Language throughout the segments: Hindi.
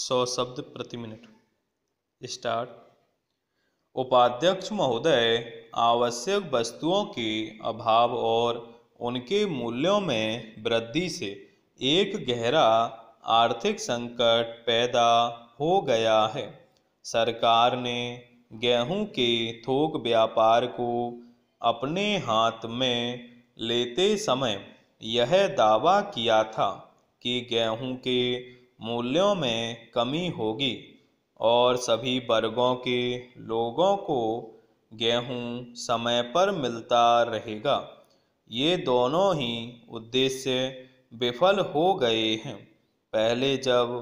सौ शब्द प्रति मिनट स्टार्ट उपाध्यक्ष महोदय आवश्यक वस्तुओं के अभाव और उनके मूल्यों में वृद्धि से एक गहरा आर्थिक संकट पैदा हो गया है सरकार ने गेहूं के थोक व्यापार को अपने हाथ में लेते समय यह दावा किया था कि गेहूं के मूल्यों में कमी होगी और सभी वर्गों के लोगों को गेहूं समय पर मिलता रहेगा ये दोनों ही उद्देश्य विफल हो गए हैं पहले जब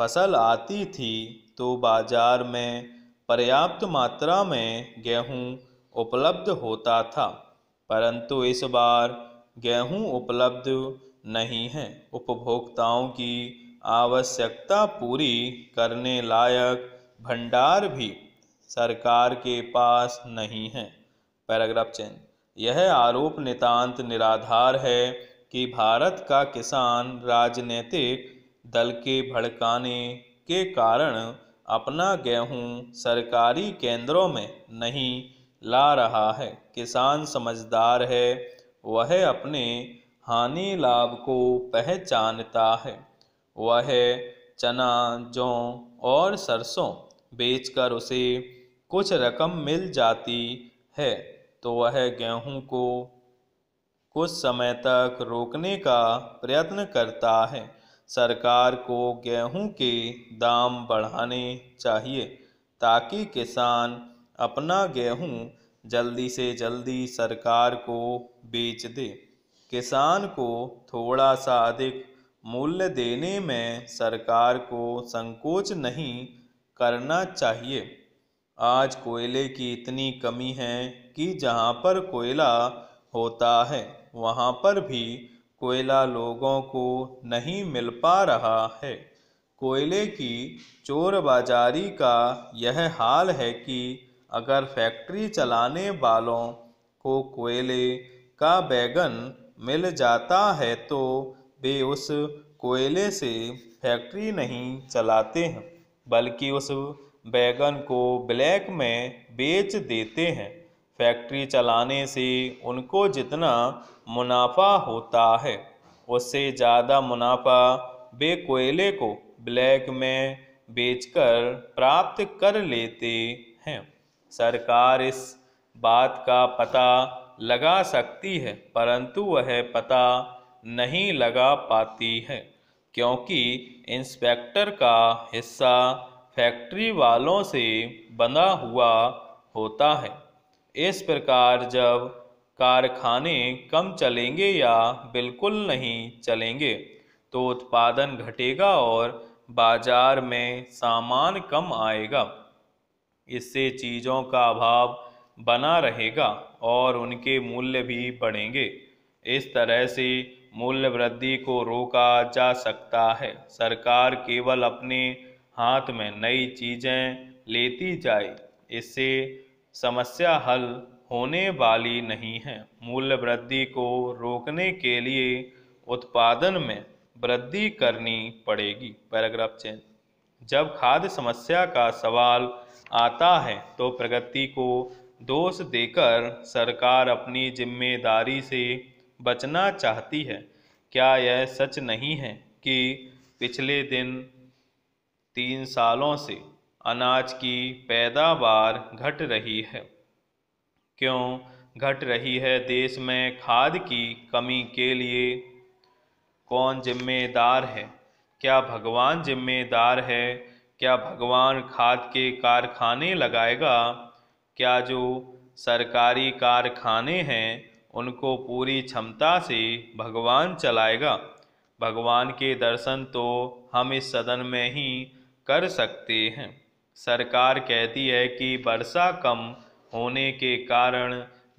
फसल आती थी तो बाज़ार में पर्याप्त मात्रा में गेहूं उपलब्ध होता था परंतु इस बार गेहूं उपलब्ध नहीं है उपभोक्ताओं की आवश्यकता पूरी करने लायक भंडार भी सरकार के पास नहीं है पैराग्राफ चेंज यह आरोप नितांत निराधार है कि भारत का किसान राजनीतिक दल के भड़काने के कारण अपना गेहूं सरकारी केंद्रों में नहीं ला रहा है किसान समझदार है वह अपने हानि लाभ को पहचानता है वह चना जौ और सरसों बेचकर उसे कुछ रकम मिल जाती है तो वह गेहूं को कुछ समय तक रोकने का प्रयत्न करता है सरकार को गेहूं के दाम बढ़ाने चाहिए ताकि किसान अपना गेहूं जल्दी से जल्दी सरकार को बेच दे किसान को थोड़ा सा अधिक मूल्य देने में सरकार को संकोच नहीं करना चाहिए आज कोयले की इतनी कमी है कि जहाँ पर कोयला होता है वहाँ पर भी कोयला लोगों को नहीं मिल पा रहा है कोयले की चोर बाजारी का यह हाल है कि अगर फैक्ट्री चलाने वालों को कोयले का बैगन मिल जाता है तो वे उस कोयले से फैक्ट्री नहीं चलाते हैं बल्कि उस बैगन को ब्लैक में बेच देते हैं फैक्ट्री चलाने से उनको जितना मुनाफा होता है उससे ज़्यादा मुनाफा वे कोयले को ब्लैक में बेचकर प्राप्त कर लेते हैं सरकार इस बात का पता लगा सकती है परंतु वह पता नहीं लगा पाती है क्योंकि इंस्पेक्टर का हिस्सा फैक्ट्री वालों से बना हुआ होता है इस प्रकार जब कारखाने कम चलेंगे या बिल्कुल नहीं चलेंगे तो उत्पादन घटेगा और बाजार में सामान कम आएगा इससे चीज़ों का अभाव बना रहेगा और उनके मूल्य भी बढ़ेंगे इस तरह से मूल्य वृद्धि को रोका जा सकता है सरकार केवल अपने हाथ में नई चीज़ें लेती जाए इससे समस्या हल होने वाली नहीं है मूल्य वृद्धि को रोकने के लिए उत्पादन में वृद्धि करनी पड़ेगी पैराग्राफ चेंज जब खाद्य समस्या का सवाल आता है तो प्रगति को दोष देकर सरकार अपनी जिम्मेदारी से बचना चाहती है क्या यह सच नहीं है कि पिछले दिन तीन सालों से अनाज की पैदावार घट रही है क्यों घट रही है देश में खाद की कमी के लिए कौन जिम्मेदार है क्या भगवान जिम्मेदार है क्या भगवान खाद के कारखाने लगाएगा क्या जो सरकारी कारखाने हैं उनको पूरी क्षमता से भगवान चलाएगा भगवान के दर्शन तो हम इस सदन में ही कर सकते हैं सरकार कहती है कि वर्षा कम होने के कारण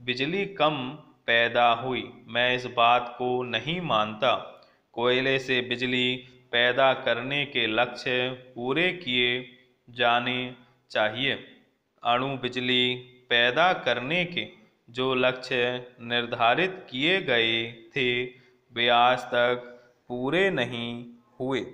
बिजली कम पैदा हुई मैं इस बात को नहीं मानता कोयले से बिजली पैदा करने के लक्ष्य पूरे किए जाने चाहिए अणु बिजली पैदा करने के जो लक्ष्य निर्धारित किए गए थे वे आज तक पूरे नहीं हुए